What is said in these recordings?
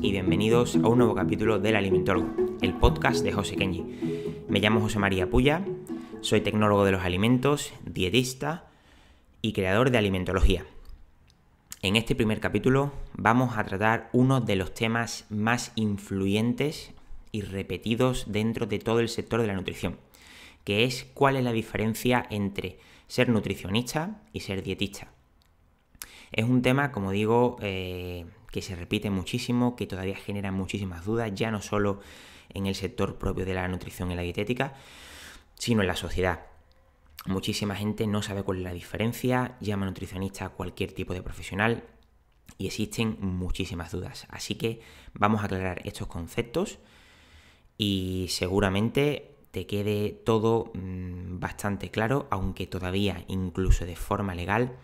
y bienvenidos a un nuevo capítulo del Alimentólogo, el podcast de José Kenji. Me llamo José María Puya, soy tecnólogo de los alimentos, dietista y creador de alimentología. En este primer capítulo vamos a tratar uno de los temas más influyentes y repetidos dentro de todo el sector de la nutrición, que es cuál es la diferencia entre ser nutricionista y ser dietista. Es un tema, como digo, eh, que se repite muchísimo, que todavía genera muchísimas dudas, ya no solo en el sector propio de la nutrición y la dietética, sino en la sociedad. Muchísima gente no sabe cuál es la diferencia, llama nutricionista a cualquier tipo de profesional y existen muchísimas dudas. Así que vamos a aclarar estos conceptos y seguramente te quede todo mm, bastante claro, aunque todavía incluso de forma legal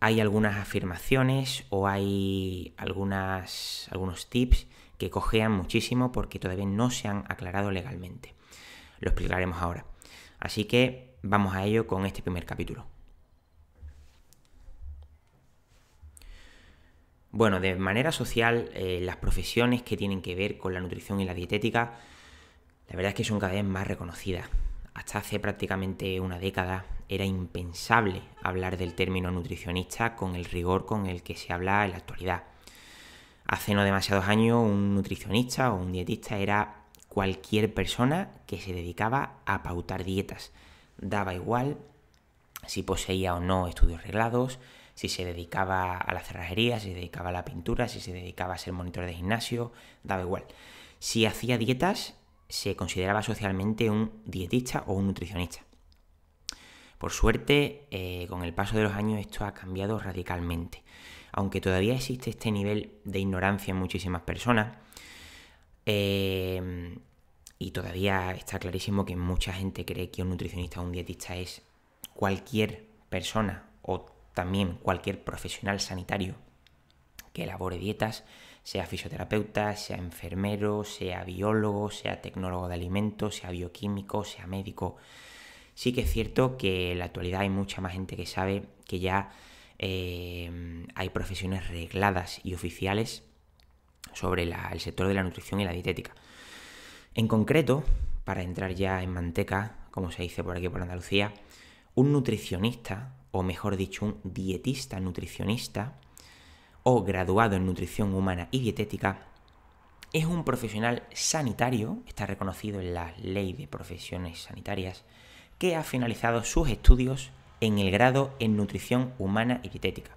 hay algunas afirmaciones o hay algunos tips que cojean muchísimo porque todavía no se han aclarado legalmente. Lo explicaremos ahora. Así que vamos a ello con este primer capítulo. Bueno, de manera social, eh, las profesiones que tienen que ver con la nutrición y la dietética, la verdad es que son cada vez más reconocidas. Hasta hace prácticamente una década era impensable hablar del término nutricionista con el rigor con el que se habla en la actualidad. Hace no demasiados años un nutricionista o un dietista era cualquier persona que se dedicaba a pautar dietas. Daba igual si poseía o no estudios reglados, si se dedicaba a la cerrajería, si se dedicaba a la pintura, si se dedicaba a ser monitor de gimnasio, daba igual. Si hacía dietas, se consideraba socialmente un dietista o un nutricionista. Por suerte, eh, con el paso de los años esto ha cambiado radicalmente. Aunque todavía existe este nivel de ignorancia en muchísimas personas, eh, y todavía está clarísimo que mucha gente cree que un nutricionista o un dietista es cualquier persona o también cualquier profesional sanitario que elabore dietas, sea fisioterapeuta, sea enfermero, sea biólogo, sea tecnólogo de alimentos, sea bioquímico, sea médico. Sí que es cierto que en la actualidad hay mucha más gente que sabe que ya eh, hay profesiones regladas y oficiales sobre el sector de la nutrición y la dietética. En concreto, para entrar ya en manteca, como se dice por aquí por Andalucía, un nutricionista, o mejor dicho, un dietista nutricionista, o graduado en nutrición humana y dietética, es un profesional sanitario, está reconocido en la ley de profesiones sanitarias, que ha finalizado sus estudios en el grado en nutrición humana y dietética.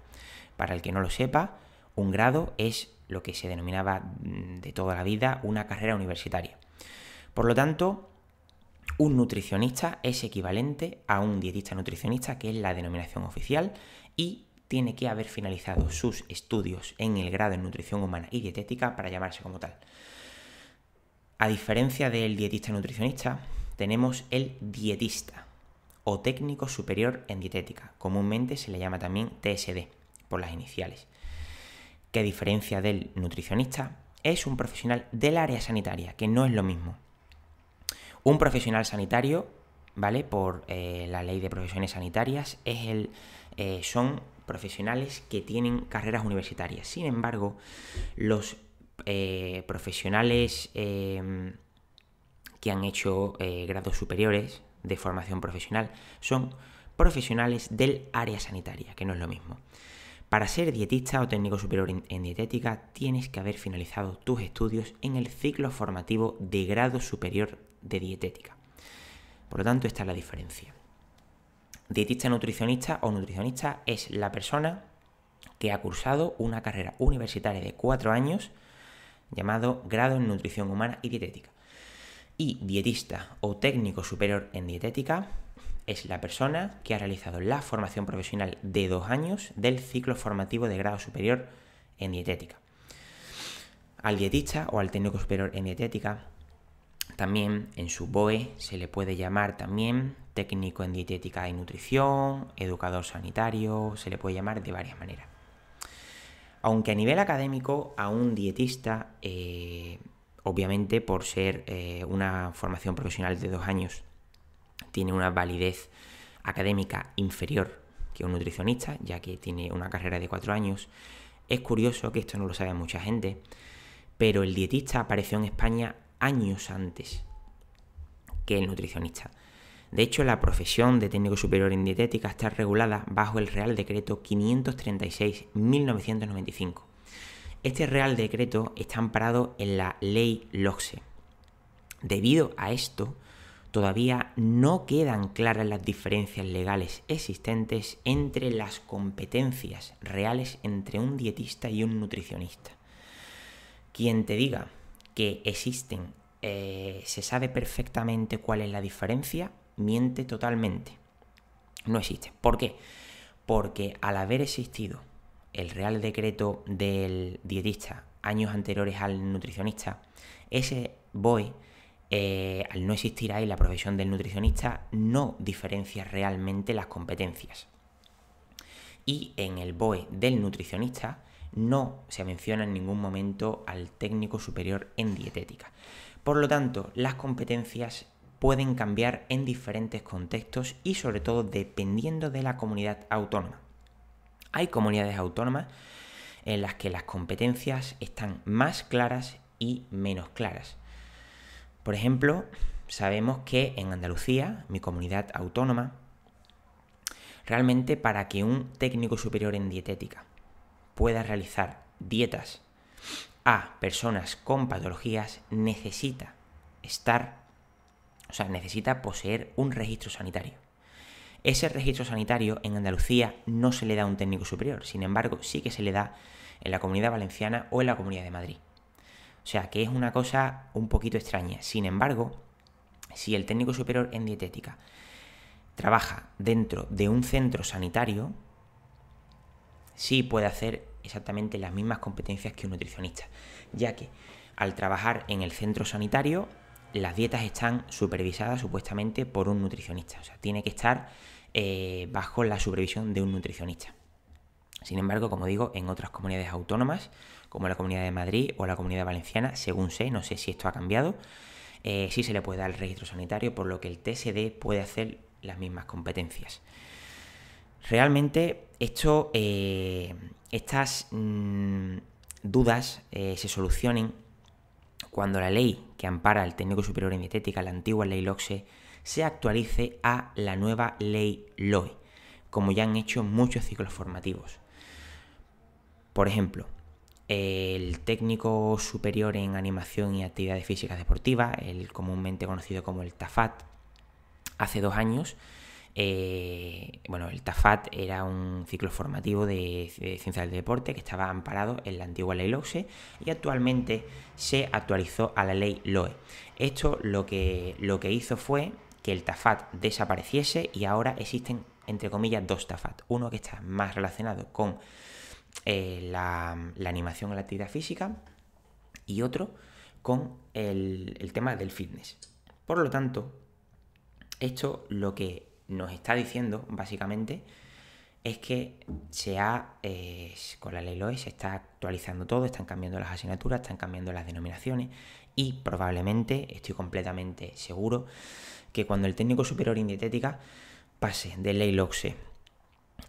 Para el que no lo sepa, un grado es lo que se denominaba mm, de toda la vida una carrera universitaria. Por lo tanto, un nutricionista es equivalente a un dietista nutricionista, que es la denominación oficial, y tiene que haber finalizado sus estudios en el grado en nutrición humana y dietética para llamarse como tal. A diferencia del dietista nutricionista, tenemos el dietista o técnico superior en dietética. Comúnmente se le llama también TSD por las iniciales. Que a diferencia del nutricionista, es un profesional del área sanitaria, que no es lo mismo. Un profesional sanitario, ¿vale? Por eh, la ley de profesiones sanitarias, es el, eh, son profesionales que tienen carreras universitarias. Sin embargo, los eh, profesionales que han hecho eh, grados superiores de formación profesional. Son profesionales del área sanitaria, que no es lo mismo. Para ser dietista o técnico superior en dietética tienes que haber finalizado tus estudios en el ciclo formativo de grado superior de dietética. Por lo tanto, esta es la diferencia. Dietista nutricionista o nutricionista es la persona que ha cursado una carrera universitaria de cuatro años llamado grado en nutrición humana y dietética. Y dietista o técnico superior en dietética es la persona que ha realizado la formación profesional de dos años del ciclo formativo de grado superior en dietética. Al dietista o al técnico superior en dietética, también en su BOE se le puede llamar también técnico en dietética y nutrición, educador sanitario, se le puede llamar de varias maneras. Aunque a nivel académico a un dietista eh, obviamente por ser eh, una formación profesional de dos años, tiene una validez académica inferior que un nutricionista, ya que tiene una carrera de cuatro años. Es curioso que esto no lo sabe mucha gente, pero el dietista apareció en España años antes que el nutricionista. De hecho, la profesión de técnico superior en dietética está regulada bajo el Real Decreto 536-1995 este Real Decreto está amparado en la Ley LOXE. Debido a esto, todavía no quedan claras las diferencias legales existentes entre las competencias reales entre un dietista y un nutricionista. Quien te diga que existen, eh, se sabe perfectamente cuál es la diferencia, miente totalmente. No existe. ¿Por qué? Porque al haber existido el Real Decreto del dietista años anteriores al nutricionista, ese BOE, eh, al no existir ahí la profesión del nutricionista, no diferencia realmente las competencias. Y en el BOE del nutricionista no se menciona en ningún momento al técnico superior en dietética. Por lo tanto, las competencias pueden cambiar en diferentes contextos y sobre todo dependiendo de la comunidad autónoma. Hay comunidades autónomas en las que las competencias están más claras y menos claras. Por ejemplo, sabemos que en Andalucía, mi comunidad autónoma, realmente para que un técnico superior en dietética pueda realizar dietas a personas con patologías necesita estar, o sea, necesita poseer un registro sanitario. Ese registro sanitario en Andalucía no se le da a un técnico superior, sin embargo sí que se le da en la comunidad valenciana o en la comunidad de Madrid. O sea que es una cosa un poquito extraña. Sin embargo, si el técnico superior en dietética trabaja dentro de un centro sanitario, sí puede hacer exactamente las mismas competencias que un nutricionista, ya que al trabajar en el centro sanitario las dietas están supervisadas supuestamente por un nutricionista, o sea, tiene que estar eh, bajo la supervisión de un nutricionista. Sin embargo, como digo, en otras comunidades autónomas, como la Comunidad de Madrid o la Comunidad Valenciana, según sé, no sé si esto ha cambiado, si eh, sí se le puede dar el registro sanitario, por lo que el TSD puede hacer las mismas competencias. Realmente, esto, eh, estas mm, dudas se solucionen cuando la ley que ampara al técnico superior en dietética, la antigua ley LOXE, se actualice a la nueva ley LOE, como ya han hecho muchos ciclos formativos. Por ejemplo, el técnico superior en animación y actividades físicas deportivas, el comúnmente conocido como el TAFAT, hace dos años eh, bueno, el TAFAT era un ciclo formativo de, ciencia del deporte que estaba amparado en la antigua ley LOXE y actualmente se actualizó a la ley LOE. Esto lo que, lo que hizo fue que el TAFAT desapareciese y ahora existen, entre comillas, dos TAFAT. Uno que está más relacionado con eh, la, animación en la actividad física y otro con el, el tema del fitness. Por lo tanto, esto lo que nos está diciendo, básicamente, es que se ha, eh, con la ley LOE se está actualizando todo, están cambiando las asignaturas, están cambiando las denominaciones y probablemente, estoy completamente seguro, que cuando el técnico superior en dietética pase de ley LOXE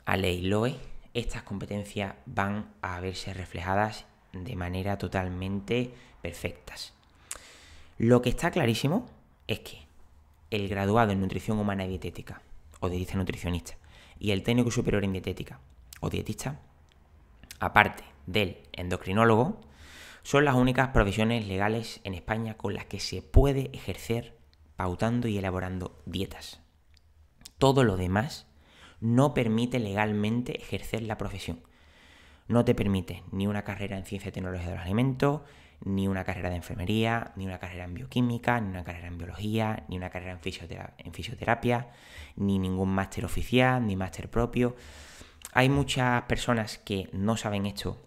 a ley LOE, estas competencias van a verse reflejadas de manera totalmente perfectas. Lo que está clarísimo es que el graduado en nutrición humana y dietética o dietista nutricionista. Y el técnico superior en dietética o dietista, aparte del endocrinólogo, son las únicas profesiones legales en España con las que se puede ejercer pautando y elaborando dietas. Todo lo demás no permite legalmente ejercer la profesión no te permite ni una carrera en ciencia y tecnología de los alimentos, ni una carrera de enfermería, ni una carrera en bioquímica, ni una carrera en biología, ni una carrera en, fisioterapia, ni ningún máster oficial, ni máster propio. Hay muchas personas que no saben esto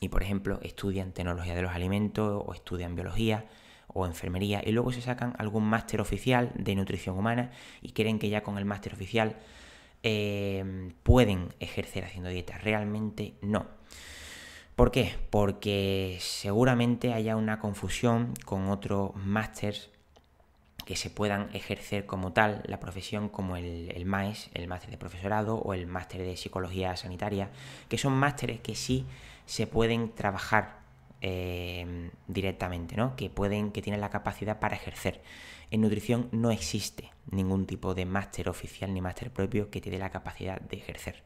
y, por ejemplo, estudian tecnología de los alimentos o estudian biología o enfermería y luego se sacan algún máster oficial de nutrición humana y quieren que ya con el máster oficial Em, pueden ejercer haciendo dieta, realmente no. ¿Por qué? Porque seguramente haya una confusión con otros másters que se puedan ejercer como tal la profesión como el, el MAES, el máster de profesorado o el máster de psicología sanitaria, que son másteres que sí se pueden trabajar Em, directamente, ¿no? Que pueden, que tienen la capacidad para ejercer. En nutrición no existe ningún tipo de máster oficial ni máster propio que te dé la capacidad de ejercer.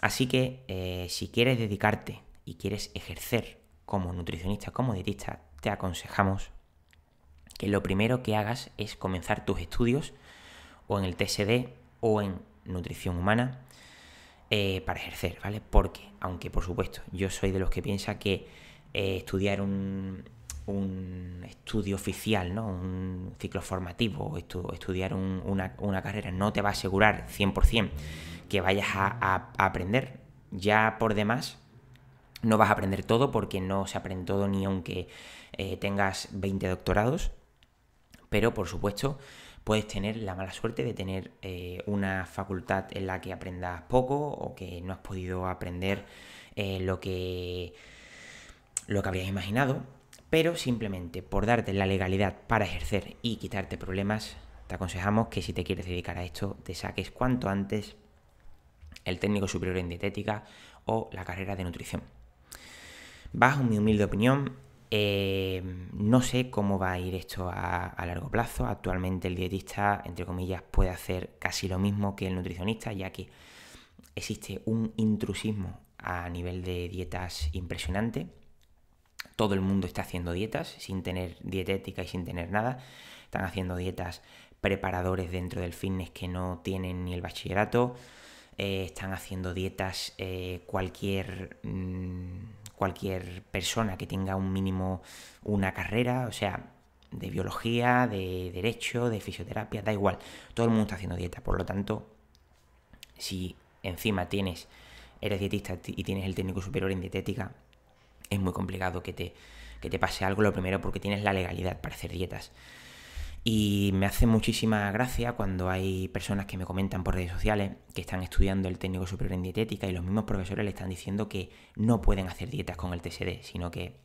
Así que eh, si quieres dedicarte y quieres ejercer como nutricionista, como dietista, te aconsejamos que lo primero que hagas es comenzar tus estudios o en el TSD o en nutrición humana eh, para ejercer, ¿vale? Porque, aunque por supuesto, yo soy de los que piensa que eh, estudiar un, estudio oficial, ¿no? Un ciclo formativo, estudiar una, carrera no te va a asegurar 100% que vayas a, aprender. Ya por demás, no vas a aprender todo porque no se aprende todo ni aunque eh, tengas 20 doctorados. Pero por supuesto, puedes tener la mala suerte de tener eh, una facultad en la que aprendas poco o que no has podido aprender eh, lo que lo que habrías imaginado, pero simplemente por darte la legalidad para ejercer y quitarte problemas, te aconsejamos que si te quieres dedicar a esto, te saques cuanto antes el técnico superior en dietética o la carrera de nutrición. Bajo mi humilde opinión, eh, no sé cómo va a ir esto a, largo plazo. Actualmente el dietista, entre comillas, puede hacer casi lo mismo que el nutricionista, ya que existe un intrusismo a nivel de dietas impresionante. Todo el mundo está haciendo dietas sin tener dietética y sin tener nada. Están haciendo dietas preparadores dentro del fitness que no tienen ni el bachillerato. Eh, están haciendo dietas eh, cualquier... Mm, cualquier persona que tenga un mínimo una carrera, o sea, de biología, de derecho, de fisioterapia, da igual. Todo el mundo está haciendo dieta, por lo tanto, si encima tienes eres dietista y tienes el técnico superior en dietética, es muy complicado que te, que te pase algo. Lo primero porque tienes la legalidad para hacer dietas. Y me hace muchísima gracia cuando hay personas que me comentan por redes sociales que están estudiando el técnico superior en dietética y los mismos profesores le están diciendo que no pueden hacer dietas con el TSD, sino que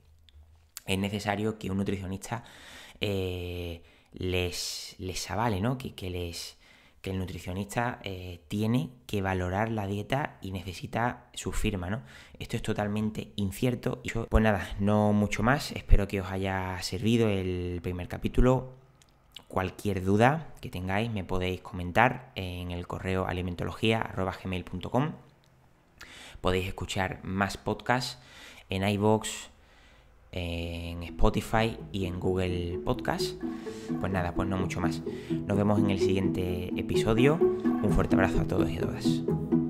es necesario que un nutricionista eh, les, les avale, ¿no? Que, que, les, el nutricionista eh, tiene que valorar la dieta y necesita su firma, ¿no? Esto es totalmente incierto. pues nada, no mucho más. Espero que os haya servido el primer capítulo Cualquier duda que tengáis me podéis comentar en el correo alimentologia.gmail.com Podéis escuchar más podcasts en iVoox, en Spotify y en Google Podcasts Pues nada, pues no mucho más. Nos vemos en el siguiente episodio. Un fuerte abrazo a todos y a todas.